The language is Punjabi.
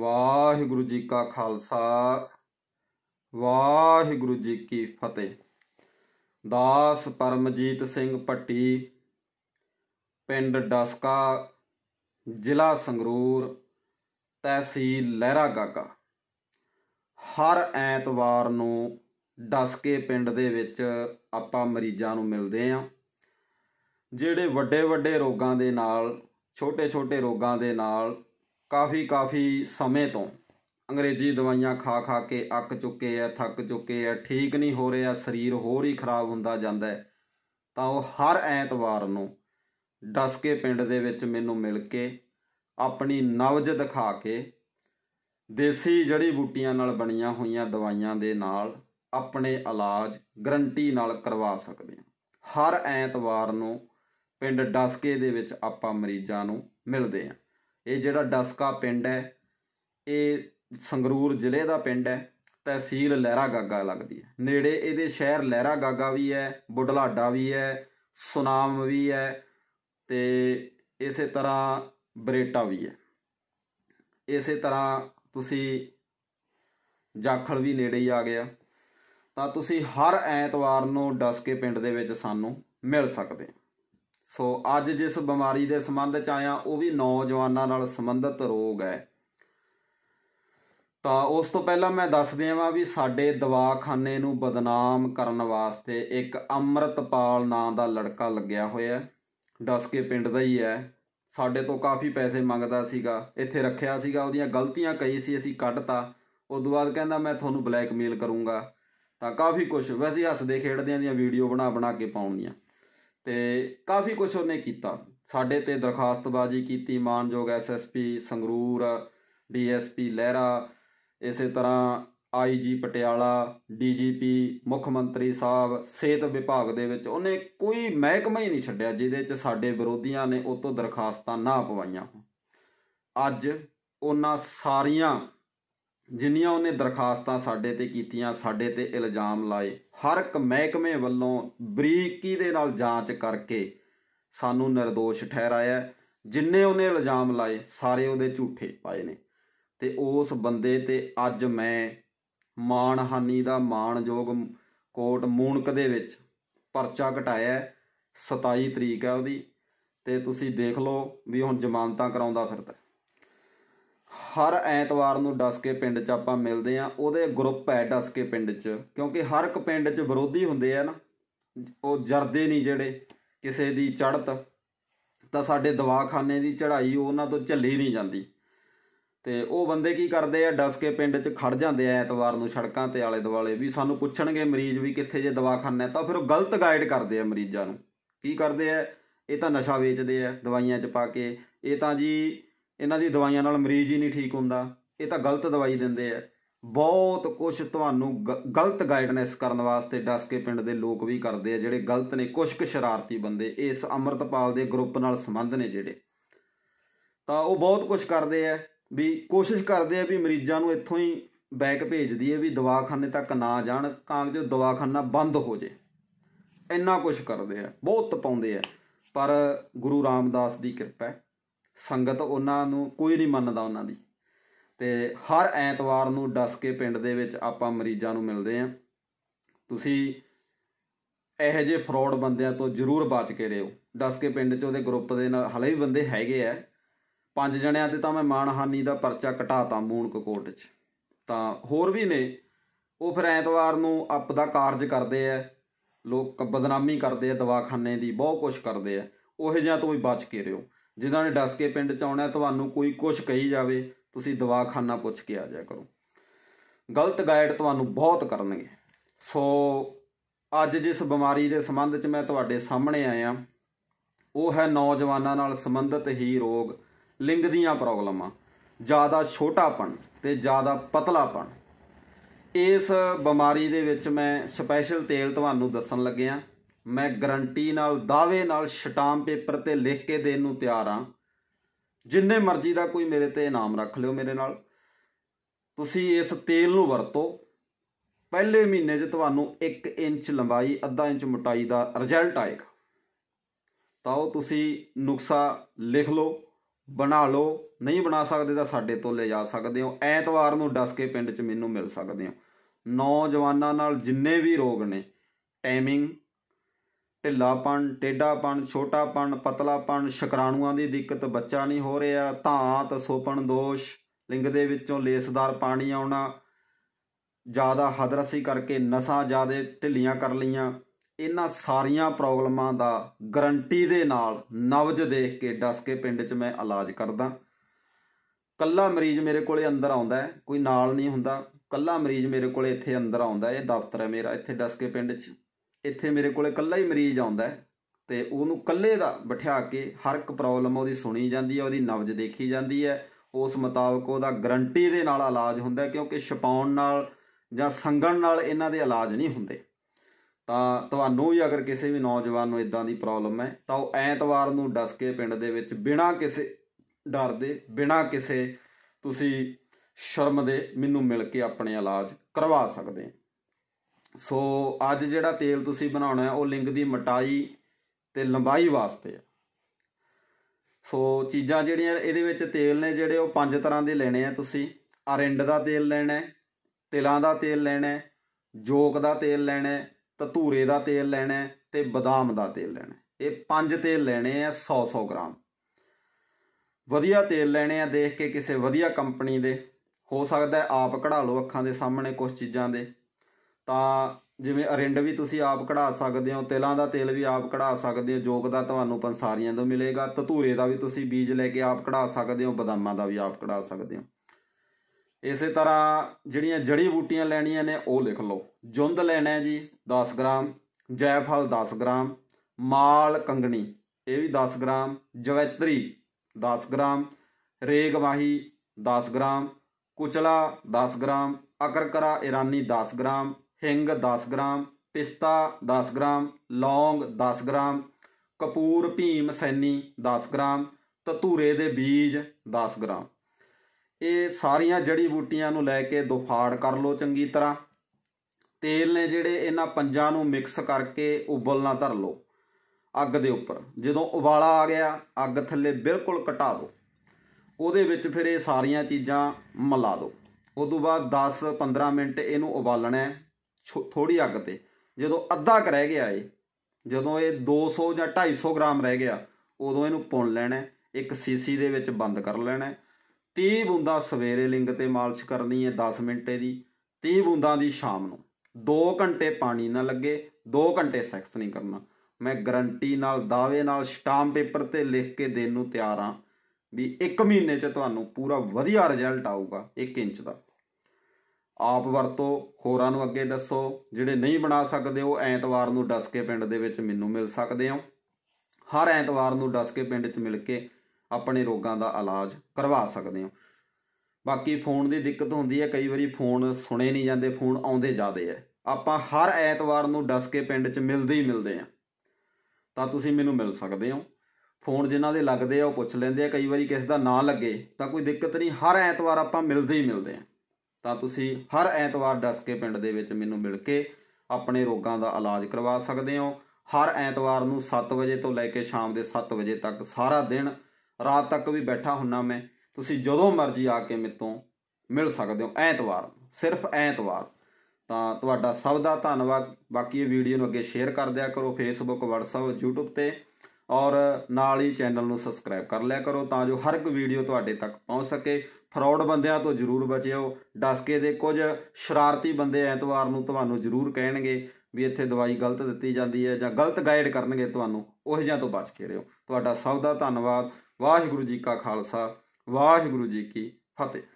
ਵਾਹਿਗੁਰੂ ਜੀ ਕਾ ਖਾਲਸਾ ਵਾਹਿਗੁਰੂ ਜੀ ਕੀ ਫਤਿਹ ਦਾਸ ਪਰਮਜੀਤ ਸਿੰਘ ਪੱਟੀ ਪਿੰਡ ਡਸਕਾ ਜ਼ਿਲ੍ਹਾ ਸੰਗਰੂਰ ਤਹਿਸੀਲ ਲਹਿਰਾ ਗਾਗਾ ਹਰ ਐਤਵਾਰ ਨੂੰ ਡਸਕੇ ਪਿੰਡ ਦੇ ਵਿੱਚ ਆਪਾਂ ਮਰੀਜ਼ਾਂ ਨੂੰ ਮਿਲਦੇ ਆਂ ਜਿਹੜੇ ਵੱਡੇ ਵੱਡੇ ਰੋਗਾਂ ਦੇ ਨਾਲ ਛੋਟੇ ਛੋਟੇ ਰੋਗਾਂ ਦੇ ਨਾਲ ਕਾਫੀ ਕਾਫੀ ਸਮੇਂ ਤੋਂ ਅੰਗਰੇਜ਼ੀ ਦਵਾਈਆਂ ਖਾ ਖਾ ਕੇ ਅੱਕ ਚੁੱਕੇ ਐ ਥੱਕ ਚੁੱਕੇ ਐ ਠੀਕ ਨਹੀਂ ਹੋ ਰਿਹਾ ਸਰੀਰ ਹੋਰ ਹੀ ਖਰਾਬ ਹੁੰਦਾ ਜਾਂਦਾ ਹੈ ਤਾਂ ਉਹ ਹਰ ਐਤਵਾਰ ਨੂੰ ਡਸਕੇ ਪਿੰਡ ਦੇ ਵਿੱਚ ਮੈਨੂੰ ਮਿਲ ਕੇ ਆਪਣੀ ਨਵਜ ਦਿਖਾ ਕੇ ਦੇਸੀ ਜੜੀ ਬੂਟੀਆਂ ਨਾਲ ਬਣੀਆਂ ਹੋਈਆਂ ਦਵਾਈਆਂ ਦੇ ਨਾਲ ਆਪਣੇ ਇਲਾਜ ਗਰੰਟੀ ਨਾਲ ਕਰਵਾ ਸਕਦੇ ਹਾਂ ਹਰ ਐਤਵਾਰ ਨੂੰ ਪਿੰਡ ਡਸਕੇ ਦੇ ਵਿੱਚ ਆਪਾਂ ਮਰੀਜ਼ਾਂ ਨੂੰ ਮਿਲਦੇ ਹਾਂ ਇਹ ਜਿਹੜਾ ਡਸਕਾ ਪਿੰਡ ਹੈ ਇਹ ਸੰਗਰੂਰ ਜ਼ਿਲ੍ਹੇ ਦਾ ਪਿੰਡ ਹੈ ਤਹਿਸੀਲ ਲਹਿਰਾ ਗਾਗਾ ਲੱਗਦੀ ਹੈ ਨੇੜੇ ਇਹਦੇ ਸ਼ਹਿਰ ਲਹਿਰਾ ਗਾਗਾ ਵੀ ਹੈ ਬੁੱਢਲਾਡਾ ਵੀ ਹੈ ਸੁਨਾਮ ਵੀ ਹੈ ਤੇ ਇਸੇ ਤਰ੍ਹਾਂ ਬਰੇਟਾ ਵੀ ਹੈ ਇਸੇ ਤਰ੍ਹਾਂ ਤੁਸੀਂ ਜਾਖਲ ਵੀ ਨੇੜੇ ਹੀ ਆ ਗਿਆ ਤਾਂ ਤੁਸੀਂ ਹਰ ਐਤਵਾਰ ਨੂੰ ਡਸਕੇ ਪਿੰਡ ਦੇ ਵਿੱਚ ਸਾਨੂੰ ਮਿਲ ਸਕਦੇ ਹੋ ਸੋ ਅੱਜ ਜਿਸ ਬਿਮਾਰੀ ਦੇ ਸੰਬੰਧ ਚ ਆਇਆ ਉਹ ਵੀ ਨੌਜਵਾਨਾਂ ਨਾਲ ਸੰਬੰਧਿਤ ਰੋਗ ਹੈ ਤਾਂ ਉਸ ਤੋਂ ਪਹਿਲਾਂ ਮੈਂ ਦੱਸ ਦੇਵਾਂ ਵੀ ਸਾਡੇ ਦਵਾਖਾਨੇ ਨੂੰ ਬਦਨਾਮ ਕਰਨ ਵਾਸਤੇ ਇੱਕ ਅਮਰਤਪਾਲ ਨਾਂ ਦਾ ਲੜਕਾ ਲੱਗਿਆ ਹੋਇਆ ਡਸਕੇ ਪਿੰਡ ਦਾ ਹੀ ਹੈ ਸਾਡੇ ਤੋਂ ਕਾਫੀ ਪੈਸੇ ਮੰਗਦਾ ਸੀਗਾ ਇੱਥੇ ਰੱਖਿਆ ਸੀਗਾ ਉਹਦੀਆਂ ਗਲਤੀਆਂ ਕਈ ਸੀ ਅਸੀਂ ਕੱਢਤਾ ਉਦੋਂ ਬਾਅਦ ਕਹਿੰਦਾ ਮੈਂ ਤੁਹਾਨੂੰ ਬਲੈਕਮੇਲ ਕਰੂੰਗਾ ਤਾਂ ਕਾਫੀ ਕੁਝ ਵੈਸੇ ਹੱਸਦੇ ਖੇਡਦਿਆਂ ਦੀਆਂ ਵੀਡੀਓ ਬਣਾ ਬਣਾ ਕੇ ਪਾਉਣੀਆਂ ਤੇ ਕਾਫੀ ਕੁਝ ਉਹਨੇ ਕੀਤਾ ਸਾਡੇ ਤੇ ਦਰਖਾਸਤਬਾਜ਼ੀ ਕੀਤੀ ਮਾਨਯੋਗ ਐਸਐਸਪੀ ਸੰਗਰੂਰ ਡੀਐਸਪੀ ਲਹਿਰਾ ਇਸੇ ਤਰ੍ਹਾਂ ਆਈਜੀ ਪਟਿਆਲਾ ਡੀਜੀਪੀ ਮੁੱਖ ਮੰਤਰੀ ਸਾਹਿਬ ਸਿਹਤ ਵਿਭਾਗ ਦੇ ਵਿੱਚ ਉਹਨੇ ਕੋਈ ਮਹਿਕਮਾ ਹੀ ਨਹੀਂ ਛੱਡਿਆ ਜਿਹਦੇ ਵਿੱਚ ਸਾਡੇ ਵਿਰੋਧੀਆਂ ਨੇ ਉਤੋਂ ਦਰਖਾਸਤਾਂ ਨਾ ਪਵਾਈਆਂ ਅੱਜ ਉਹਨਾਂ ਸਾਰੀਆਂ ਜਿੰਨੀਆਂ ਉਹਨੇ ਦਰਖਾਸਤਾਂ ਸਾਡੇ ਤੇ ਕੀਤੀਆਂ ਸਾਡੇ ਤੇ ਇਲਜ਼ਾਮ ਲਾਏ ਹਰ ਇੱਕ ਮਹਿਕਮੇ ਵੱਲੋਂ ਬਰੀਕੀ ਦੇ ਨਾਲ ਜਾਂਚ ਕਰਕੇ ਸਾਨੂੰ નિર્ਦੋਸ਼ ਠਹਿਰਾਇਆ ਜਿੰਨੇ ਉਹਨੇ ਇਲਜ਼ਾਮ ਲਾਏ ਸਾਰੇ ਉਹਦੇ ਝੂਠੇ ਪਾਏ ਨੇ ਤੇ ਉਸ ਬੰਦੇ ਤੇ ਅੱਜ ਮੈਂ ਮਾਨਹਾਨੀ ਦਾ ਮਾਨਯੋਗ ਕੋਰਟ ਮੂਨਕ ਦੇ ਵਿੱਚ ਪਰਚਾ ਘਟਾਇਆ 27 ਤਰੀਕ ਹੈ ਉਹਦੀ ਤੇ ਤੁਸੀਂ ਦੇਖ ਲਓ ਵੀ ਹੁਣ ਜ਼ਮਾਨਤਾਂ ਕਰਾਉਂਦਾ ਫਿਰਦਾ ਹਰ ਐਤਵਾਰ ਨੂੰ ਡਸਕੇ ਪਿੰਡ 'ਚ ਆਪਾਂ ਮਿਲਦੇ ਆ ਉਹਦੇ ਗਰੁੱਪ ਹੈ ਡਸਕੇ ਪਿੰਡ 'ਚ ਕਿਉਂਕਿ ਹਰ ਇੱਕ ਪਿੰਡ 'ਚ ਵਿਰੋਧੀ ਹੁੰਦੇ ਆ ਨਾ ਉਹ ਜਰਦੇ ਨਹੀਂ ਜਿਹੜੇ ਕਿਸੇ ਦੀ ਚੜਤ ਤਾਂ ਸਾਡੇ ਦਵਾਖਾਨੇ ਦੀ ਚੜ੍ਹਾਈ ਉਹਨਾਂ ਤੋਂ ਝੱਲੀ ਨਹੀਂ ਜਾਂਦੀ ਤੇ ਉਹ ਬੰਦੇ ਕੀ ਕਰਦੇ ਆ ਡਸਕੇ ਪਿੰਡ 'ਚ ਖੜ ਜਾਂਦੇ ਆ ਐਤਵਾਰ ਨੂੰ ਸੜਕਾਂ ਤੇ ਆਲੇ ਦੁਆਲੇ ਵੀ ਸਾਨੂੰ ਪੁੱਛਣਗੇ ਮਰੀਜ਼ ਵੀ ਕਿੱਥੇ ਜੇ ਦਵਾਖਾਨਾ ਤਾਂ ਫਿਰ ਉਹ ਗਲਤ ਗਾਈਡ ਕਰਦੇ ਆ ਮਰੀਜ਼ਾਂ ਨੂੰ ਕੀ ਕਰਦੇ ਆ ਇਹ ਤਾਂ ਨਸ਼ਾ ਵੇਚਦੇ ਆ ਦਵਾਈਆਂ 'ਚ ਪਾ ਕੇ ਇਹ ਤਾਂ ਜੀ ਇਹਨਾਂ ਦੀ ਦਵਾਈਆਂ ਨਾਲ ਮਰੀਜ਼ ਹੀ ਨਹੀਂ ਠੀਕ ਹੁੰਦਾ ਇਹ ਤਾਂ ਗਲਤ ਦਵਾਈ ਦਿੰਦੇ ਆ ਬਹੁਤ ਕੁਝ ਤੁਹਾਨੂੰ ਗਲਤ ਗਾਈਡਨੈਸ ਕਰਨ ਵਾਸਤੇ ਡਸਕੇ ਪਿੰਡ ਦੇ ਲੋਕ ਵੀ ਕਰਦੇ ਆ ਜਿਹੜੇ ਗਲਤ ਨੇ ਕੁਝ ਕੁ ਸ਼ਰਾਰਤੀ ਬੰਦੇ ਇਸ ਅਮਰਤਪਾਲ ਦੇ ਗਰੁੱਪ ਨਾਲ ਸੰਬੰਧ ਨੇ ਜਿਹੜੇ ਤਾਂ ਉਹ ਬਹੁਤ ਕੁਝ ਕਰਦੇ ਆ ਵੀ ਕੋਸ਼ਿਸ਼ ਕਰਦੇ ਆ ਵੀ ਮਰੀਜ਼ਾਂ ਨੂੰ ਇੱਥੋਂ ਹੀ ਬੈਕ ਭੇਜ ਦਈਏ ਵੀ ਦਵਾਖਾਨੇ ਤੱਕ ਨਾ ਜਾਣ ਤਾਂ ਜੋ ਦਵਾਖਾਨਾ ਬੰਦ ਹੋ ਜੇ ਇੰਨਾ ਕੁਝ ਕਰਦੇ ਆ ਬਹੁਤ ਤਪਾਉਂਦੇ ਆ ਪਰ ਗੁਰੂ ਰਾਮਦਾਸ ਦੀ ਕਿਰਪਾ ਹੈ ਸੰਗਤ ਉਹਨਾਂ ਨੂੰ ਕੋਈ ਨਹੀਂ ਮੰਨਦਾ ਉਹਨਾਂ ਦੀ ਤੇ ਹਰ ਐਤਵਾਰ ਨੂੰ ਡਸ ਕੇ ਪਿੰਡ ਦੇ ਵਿੱਚ ਆਪਾਂ ਮਰੀਜ਼ਾਂ ਨੂੰ ਮਿਲਦੇ ਆ ਤੁਸੀਂ ਇਹੋ ਜਿਹੇ ਫਰਾਡ ਬੰਦਿਆਂ ਤੋਂ ਜ਼ਰੂਰ ਬਚ ਕੇ ਰਹੋ ਡਸ ਕੇ ਪਿੰਡ 'ਚ ਉਹਦੇ ਗਰੁੱਪ ਦੇ ਨਾਲ ਹਲੇ ਵੀ ਬੰਦੇ ਹੈਗੇ ਆ ਪੰਜ ਜਣਿਆਂ ਤੇ ਤਾਂ ਮੈਂ ਮਾਨਹਾਨੀ ਦਾ ਪਰਚਾ ਘਟਾਤਾ ਮੂਨਕ ਕੋਰਟ 'ਚ ਤਾਂ ਹੋਰ ਵੀ ਨੇ ਉਹ ਫਿਰ ਐਤਵਾਰ ਨੂੰ ਅੱਪ ਦਾ ਕਾਰਜ ਕਰਦੇ ਆ ਲੋਕ ਬਦਨਾਮੀ ਕਰਦੇ ਆ ਦਵਾਖਾਨੇ ਦੀ ਬਹੁਤ ਕੁਝ ਕਰਦੇ ਆ ਉਹ ਜਿਹਾ ਤੋਂ ਵੀ ਬਚ ਕੇ ਰਹੋ ਜਿਨ੍ਹਾਂ ਨੇ ਡਸ ਕੇ ਪਿੰਡ ਚ ਆਉਣਾ ਤੁਹਾਨੂੰ ਕੋਈ ਕੁਝ ਕਹੀ ਜਾਵੇ ਤੁਸੀਂ ਦਵਾਖਾਨਾ ਪੁੱਛ ਕੇ ਆ ਜਾਇਆ ਕਰੋ ਗਲਤ ਗਾਈਡ ਤੁਹਾਨੂੰ ਬਹੁਤ ਕਰਨਗੇ ਸੋ ਅੱਜ ਜਿਸ ਬਿਮਾਰੀ ਦੇ ਸੰਬੰਧ ਚ ਮੈਂ ਤੁਹਾਡੇ ਸਾਹਮਣੇ ਆਇਆ ਉਹ ਹੈ ਨੌਜਵਾਨਾਂ ਨਾਲ ਸੰਬੰਧਿਤ ਹੀ ਰੋਗ ਲਿੰਗ ਦੀਆਂ ਪ੍ਰੋਬਲਮਾਂ ਜ਼ਿਆਦਾ ਛੋਟਾਪਣ ਤੇ ਜ਼ਿਆਦਾ ਪਤਲਾਪਣ ਇਸ ਬਿਮਾਰੀ ਦੇ ਵਿੱਚ ਮੈਂ ਸਪੈਸ਼ਲ ਤੇਲ ਤੁਹਾਨੂੰ ਦੱਸਣ ਲੱਗਿਆ ਮੈਂ ਗਰੰਟੀ ਨਾਲ ਦਾਅਵੇ ਨਾਲ ਸ਼ਟਾਮ ਪੇਪਰ ਤੇ ਲਿਖ ਕੇ ਦੇਣ ਨੂੰ ਤਿਆਰ ਆ ਜਿੰਨੇ ਮਰਜ਼ੀ ਦਾ ਕੋਈ ਮੇਰੇ ਤੇ ਇਨਾਮ ਰੱਖ ਲਿਓ ਮੇਰੇ ਨਾਲ ਤੁਸੀਂ ਇਸ ਤੇਲ ਨੂੰ ਵਰਤੋ ਪਹਿਲੇ ਮਹੀਨੇ 'ਚ ਤੁਹਾਨੂੰ 1 ਇੰਚ ਲੰਬਾਈ ਅੱਧਾ ਇੰਚ ਮੋਟਾਈ ਦਾ ਰਿਜ਼ਲਟ ਆਏਗਾ ਤਾਂ ਉਹ ਤੁਸੀਂ ਨੁਕਸਾ ਲਿਖ ਲਓ ਬਣਾ ਲਓ ਨਹੀਂ ਬਣਾ ਸਕਦੇ ਤਾਂ ਸਾਡੇ ਤੋਂ ਲੈ ਜਾ ਸਕਦੇ ਹੋ ਐਤਵਾਰ ਨੂੰ ਡਸ ਕੇ ਪਿੰਡ 'ਚ ਮੈਨੂੰ ਮਿਲ ਸਕਦੇ ਹੋ ਨੌਜਵਾਨਾਂ ਨਾਲ ਜਿੰਨੇ ਵੀ ਰੋਗ ਨੇ ਟਾਈਮਿੰਗ ਢਿੱਲਾਪਣ ਟੇਡਾਪਣ ਛੋਟਾਪਣ ਪਤਲਾਪਣ ਸ਼ਕਰਾਣੂਆਂ ਦੀ ਦਿੱਕਤ ਬੱਚਾ ਨਹੀਂ ਹੋ ਰਿਹਾ ਧਾਤ ਸੋਪਣ ਦੋਸ਼ ਲਿੰਗ ਦੇ ਵਿੱਚੋਂ ਲੇਸਦਾਰ ਪਾਣੀ ਆਉਣਾ ਜ਼ਿਆਦਾ ਹਦਰਸੀ ਕਰਕੇ ਨਸਾਂ ਜ਼ਿਆਦਾ ਢਿੱਲੀਆਂ ਕਰ ਲਈਆਂ ਇਹਨਾਂ ਸਾਰੀਆਂ ਪ੍ਰੋਬਲਮਾਂ ਦਾ ਗਰੰਟੀ ਦੇ ਨਾਲ ਨਵਜ ਦੇਖ ਕੇ ਦੱਸ ਕੇ ਪਿੰਡ 'ਚ ਮੈਂ ਇਲਾਜ ਕਰਦਾ ਕੱਲਾ ਮਰੀਜ਼ ਮੇਰੇ ਕੋਲੇ ਅੰਦਰ ਆਉਂਦਾ ਹੈ ਕੋਈ ਨਾਲ ਨਹੀਂ ਹੁੰਦਾ ਕੱਲਾ ਮਰੀਜ਼ ਮੇਰੇ ਕੋਲੇ ਇੱਥੇ ਅੰਦਰ ਆਉਂਦਾ ਇਹ ਦਫ਼ਤਰ ਹੈ ਮੇਰਾ ਇੱਥੇ ਦੱਸ ਕੇ ਪਿੰਡ 'ਚ ਇੱਥੇ ਮੇਰੇ ਕੋਲੇ ਇਕੱਲਾ ਹੀ ਮਰੀਜ਼ ਆਉਂਦਾ ਤੇ ਉਹਨੂੰ ਇਕੱਲੇ ਦਾ ਬਿਠਾ ਕੇ ਹਰ ਇੱਕ ਪ੍ਰੋਬਲਮ ਉਹਦੀ ਸੁਣੀ ਜਾਂਦੀ ਹੈ ਉਹਦੀ ਨਬਜ ਦੇਖੀ ਜਾਂਦੀ ਹੈ ਉਸ ਮੁਤਾਬਕ ਉਹਦਾ ਗਰੰਟੀ ਦੇ ਨਾਲ ਇਲਾਜ ਹੁੰਦਾ ਕਿਉਂਕਿ ਛਪਾਉਣ ਨਾਲ ਜਾਂ ਸੰਗਣ ਨਾਲ ਇਹਨਾਂ ਦੇ ਇਲਾਜ ਨਹੀਂ ਹੁੰਦੇ ਤਾਂ ਤੁਹਾਨੂੰ ਵੀ ਅਗਰ ਕਿਸੇ ਵੀ ਨੌਜਵਾਨ ਨੂੰ ਇਦਾਂ ਦੀ ਪ੍ਰੋਬਲਮ ਹੈ ਤਾਂ ਉਹ ਐਤਵਾਰ ਨੂੰ ਕੇ ਪਿੰਡ ਦੇ ਵਿੱਚ ਬਿਨਾਂ ਕਿਸੇ ਡਰ ਦੇ ਬਿਨਾਂ ਕਿਸੇ ਤੁਸੀਂ ਸ਼ਰਮ ਦੇ ਮੈਨੂੰ ਮਿਲ ਕੇ ਆਪਣੇ ਇਲਾਜ ਕਰਵਾ ਸਕਦੇ ਹੋ ਸੋ ਅੱਜ ਜਿਹੜਾ ਤੇਲ ਤੁਸੀਂ ਬਣਾਉਣਾ ਹੈ ਉਹ ਲਿੰਗ ਦੀ ਮਟਾਈ ਤੇ ਲੰਬਾਈ ਵਾਸਤੇ ਹੈ ਸੋ ਚੀਜ਼ਾਂ ਜਿਹੜੀਆਂ ਇਹਦੇ ਵਿੱਚ ਤੇਲ ਨੇ ਜਿਹੜੇ ਉਹ ਪੰਜ ਤਰ੍ਹਾਂ ਦੇ ਲੈਣੇ ਆ ਤੁਸੀਂ ਅਰਿੰਡ ਦਾ ਤੇਲ ਲੈਣਾ ਹੈ ਤਿਲਾਂ ਦਾ ਤੇਲ ਲੈਣਾ ਹੈ ਜੋਕ ਦਾ ਤੇਲ ਲੈਣਾ ਤਤੂਰੇ ਦਾ ਤੇਲ ਲੈਣਾ ਤੇ ਬਦਾਮ ਦਾ ਤੇਲ ਲੈਣਾ ਇਹ ਪੰਜ ਤੇਲ ਲੈਣੇ ਆ 100 100 ਗ੍ਰਾਮ ਵਧੀਆ ਤੇਲ ਲੈਣੇ ਆ ਦੇਖ ਕੇ ਕਿਸੇ ਵਧੀਆ ਕੰਪਨੀ ਦੇ ਹੋ ਸਕਦਾ ਆਪ ਕਢਾ ਲਓ ਅੱਖਾਂ ਦੇ ਸਾਹਮਣੇ ਕੁਝ ਚੀਜ਼ਾਂ ਦੇ ਤਾਂ ਜਿਵੇਂ ਅਰਿੰਡ ਵੀ ਤੁਸੀਂ ਆਪ ਕਢਾ ਸਕਦੇ ਹੋ ਤਿਲਾਂ ਦਾ ਤੇਲ ਵੀ ਆਪ ਕਢਾ ਸਕਦੇ ਹੋ ਜੋਗ ਦਾ ਤੁਹਾਨੂੰ ਪੰਸਾਰੀਆਂ ਤੋਂ ਮਿਲੇਗਾ ਤਤੂਰੇ ਦਾ ਵੀ ਤੁਸੀਂ ਬੀਜ ਲੈ ਕੇ ਆਪ ਕਢਾ ਸਕਦੇ ਹੋ ਬਦਾਮਾਂ ਦਾ ਵੀ ਆਪ ਕਢਾ ਸਕਦੇ ਹੋ ਇਸੇ ਤਰ੍ਹਾਂ ਜਿਹੜੀਆਂ ਜੜੀ ਬੂਟੀਆਂ ਲੈਣੀਆਂ ਨੇ ਉਹ ਲਿਖ ਲਓ ਜੁੰਦ ਲੈਣਾ ਜੀ 10 ਗ੍ਰਾਮ ਜੈਫਲ 10 ਗ੍ਰਾਮ ਮਾਲ ਕੰਗਣੀ ਇਹ ਵੀ 10 ਗ੍ਰਾਮ ਜਵੈਤਰੀ 10 ਗ੍ਰਾਮ ਰੇਗਵਾਹੀ 10 ਗ੍ਰਾਮ ਕੁਚਲਾ 10 ਗ੍ਰਾਮ ਅਕਰਕਰਾ ਇਰਾਨੀ 10 ਗ੍ਰਾਮ ਹਿੰਗ 10 ਗ੍ਰਾਮ ਪਿਸਤਾ 10 ਗ੍ਰਾਮ ਲੌਂਗ 10 ਗ੍ਰਾਮ ਕਪੂਰ ਭੀਮ ਸੈਨੀ 10 ਗ੍ਰਾਮ ਤਤੂਰੇ ਦੇ ਬੀਜ 10 ਗ੍ਰਾਮ ਇਹ ਸਾਰੀਆਂ ਜੜੀ ਬੂਟੀਆਂ ਨੂੰ ਲੈ ਕੇ ਦੁਫਾੜ ਕਰ ਲੋ ਚੰਗੀ ਤਰ੍ਹਾਂ ਤੇਲ ਨੇ ਜਿਹੜੇ ਇਹਨਾਂ ਪੰਜਾਂ ਨੂੰ ਮਿਕਸ ਕਰਕੇ ਉਬਲਣਾ ਧਰ ਲੋ ਅੱਗ ਦੇ ਉੱਪਰ ਜਦੋਂ ਉਬਾਲਾ ਆ ਗਿਆ ਅੱਗ ਥੱਲੇ ਬਿਲਕੁਲ ਘਟਾ ਦਿਓ ਉਹਦੇ ਵਿੱਚ ਫਿਰ ਇਹ ਸਾਰੀਆਂ ਚੀਜ਼ਾਂ ਮਿਲਾ ਦਿਓ ਉਸ ਤੋਂ ਬਾਅਦ 10 15 ਮਿੰਟ ਇਹਨੂੰ ਉਬਾਲਣਾ ਹੈ ਥੋੜੀ ਅੱਗ ਤੇ ਜਦੋਂ ਅੱਧਾ ਕ ਰਹਿ ਗਿਆ ਏ ਜਦੋਂ ਇਹ 200 ਜਾਂ 250 ਗ੍ਰਾਮ ਰਹਿ ਗਿਆ ਉਦੋਂ ਇਹਨੂੰ ਪੁਣ ਲੈਣਾ ਇੱਕ ਸੀਸੀ ਦੇ ਵਿੱਚ ਬੰਦ ਕਰ ਲੈਣਾ 30 ਬੂੰਦਾ ਸਵੇਰੇ ਲਿੰਗ ਤੇ ਮਾਲਿਸ਼ ਕਰਨੀ ਹੈ 10 ਮਿੰਟੇ ਦੀ 30 ਬੂੰਦਾ ਦੀ ਸ਼ਾਮ ਨੂੰ 2 ਘੰਟੇ ਪਾਣੀ ਨਾ ਲੱਗੇ 2 ਘੰਟੇ ਸੈਕਸ ਨਹੀਂ ਕਰਨਾ ਮੈਂ ਗਰੰਟੀ ਨਾਲ ਦਾਅਵੇ ਨਾਲ ਸਟਾਮ ਪੇਪਰ ਤੇ ਲਿਖ ਕੇ ਦੇਣ ਨੂੰ ਤਿਆਰ ਹਾਂ ਵੀ 1 ਮਹੀਨੇ 'ਚ ਤੁਹਾਨੂੰ ਪੂਰਾ ਵਧੀਆ ਰਿਜ਼ਲਟ ਆਊਗਾ 1 ਇੰਚ ਦਾ ਆਪ ਵਰਤੋ ਹੋਰਾਂ ਨੂੰ ਅੱਗੇ ਦੱਸੋ ਜਿਹੜੇ ਨਹੀਂ ਬਣਾ ਸਕਦੇ ਉਹ ਐਤਵਾਰ ਨੂੰ ਡਸ ਕੇ ਪਿੰਡ ਦੇ ਵਿੱਚ ਮੈਨੂੰ ਮਿਲ ਸਕਦੇ ਹੋ ਹਰ ਐਤਵਾਰ ਨੂੰ ਡਸ ਕੇ ਪਿੰਡ 'ਚ ਮਿਲ ਕੇ ਆਪਣੇ ਰੋਗਾਂ ਦਾ ਇਲਾਜ ਕਰਵਾ ਸਕਦੇ ਹੋ ਬਾਕੀ ਫੋਨ ਦੀ ਦਿੱਕਤ ਹੁੰਦੀ ਹੈ ਕਈ ਵਾਰੀ ਫੋਨ ਸੁਣੇ ਨਹੀਂ ਜਾਂਦੇ ਫੋਨ ਆਉਂਦੇ ਜਾਦੇ ਆ ਆਪਾਂ ਹਰ ਐਤਵਾਰ ਨੂੰ ਡਸ ਕੇ ਪਿੰਡ 'ਚ ਮਿਲਦੇ ਹੀ ਮਿਲਦੇ ਆ ਤਾਂ ਤੁਸੀਂ ਮੈਨੂੰ ਮਿਲ ਸਕਦੇ ਹੋ ਫੋਨ ਜਿਨ੍ਹਾਂ ਦੇ ਲੱਗਦੇ ਆ ਉਹ ਪੁੱਛ ਲੈਂਦੇ ਆ ਕਈ ਵਾਰੀ ਕਿਸੇ ਦਾ ਨਾਂ ਲੱਗੇ ਤਾਂ ਕੋਈ ਦਿੱਕਤ ਨਹੀਂ ਹਰ ਐਤਵਾਰ ਆਪਾਂ ਮਿਲਦੇ ਹੀ ਮਿਲਦੇ ਆ ਤਾਂ ਤੁਸੀਂ ਹਰ ਐਤਵਾਰ ਡਸਕੇ ਕੇ ਪਿੰਡ ਦੇ ਵਿੱਚ ਮੈਨੂੰ ਮਿਲ ਕੇ ਆਪਣੇ ਰੋਗਾਂ ਦਾ ਇਲਾਜ ਕਰਵਾ ਸਕਦੇ ਹੋ ਹਰ ਐਤਵਾਰ ਨੂੰ 7 ਵਜੇ ਤੋਂ ਲੈ ਕੇ ਸ਼ਾਮ ਦੇ 7 ਵਜੇ ਤੱਕ ਸਾਰਾ ਦਿਨ ਰਾਤ ਤੱਕ ਵੀ ਬੈਠਾ ਹੁੰਨਾ ਮੈਂ ਤੁਸੀਂ ਜਦੋਂ ਮਰਜ਼ੀ ਆ ਕੇ ਮੇਤੋਂ ਮਿਲ ਸਕਦੇ ਹੋ ਐਤਵਾਰ ਸਿਰਫ ਐਤਵਾਰ ਤਾਂ ਤੁਹਾਡਾ ਸਭ ਦਾ ਧੰਨਵਾਦ ਬਾਕੀ ਇਹ ਵੀਡੀਓ ਨੂੰ ਅੱਗੇ ਸ਼ੇਅਰ ਕਰ ਦਿਆ ਕਰੋ ਫੇਸਬੁੱਕ WhatsApp YouTube ਤੇ ਔਰ ਨਾਲ ਹੀ ਚੈਨਲ ਨੂੰ ਸਬਸਕ੍ਰਾਈਬ ਕਰ ਲਿਆ ਕਰੋ ਤਾਂ ਜੋ ਹਰ ਇੱਕ ਵੀਡੀਓ ਤੁਹਾਡੇ ਤੱਕ ਪਹੁੰਚ ਸਕੇ ਫਰਾਡ ਬੰਦਿਆਂ ਤੋਂ ਜ਼ਰੂਰ ਬਚਿਓ ਡਸਕੇ ਦੇ ਕੁਝ ਸ਼ਰਾਰਤੀ ਬੰਦੇ ਐਤਵਾਰ ਨੂੰ ਤੁਹਾਨੂੰ ਜ਼ਰੂਰ ਕਹਿਣਗੇ ਵੀ ਇੱਥੇ ਦਵਾਈ ਗਲਤ ਦਿੱਤੀ ਜਾਂਦੀ ਹੈ ਜਾਂ ਗਲਤ ਗਾਈਡ ਕਰਨਗੇ ਤੁਹਾਨੂੰ ਉਹ ਜਿਆਂ ਤੋਂ ਬਚ ਕੇ ਰਹੋ ਤੁਹਾਡਾ ਸਭ ਦਾ ਧੰਨਵਾਦ ਵਾਹਿਗੁਰੂ ਜੀ ਕਾ ਖਾਲਸਾ ਵਾਹਿਗੁਰੂ ਜੀ ਕੀ ਫਤਿਹ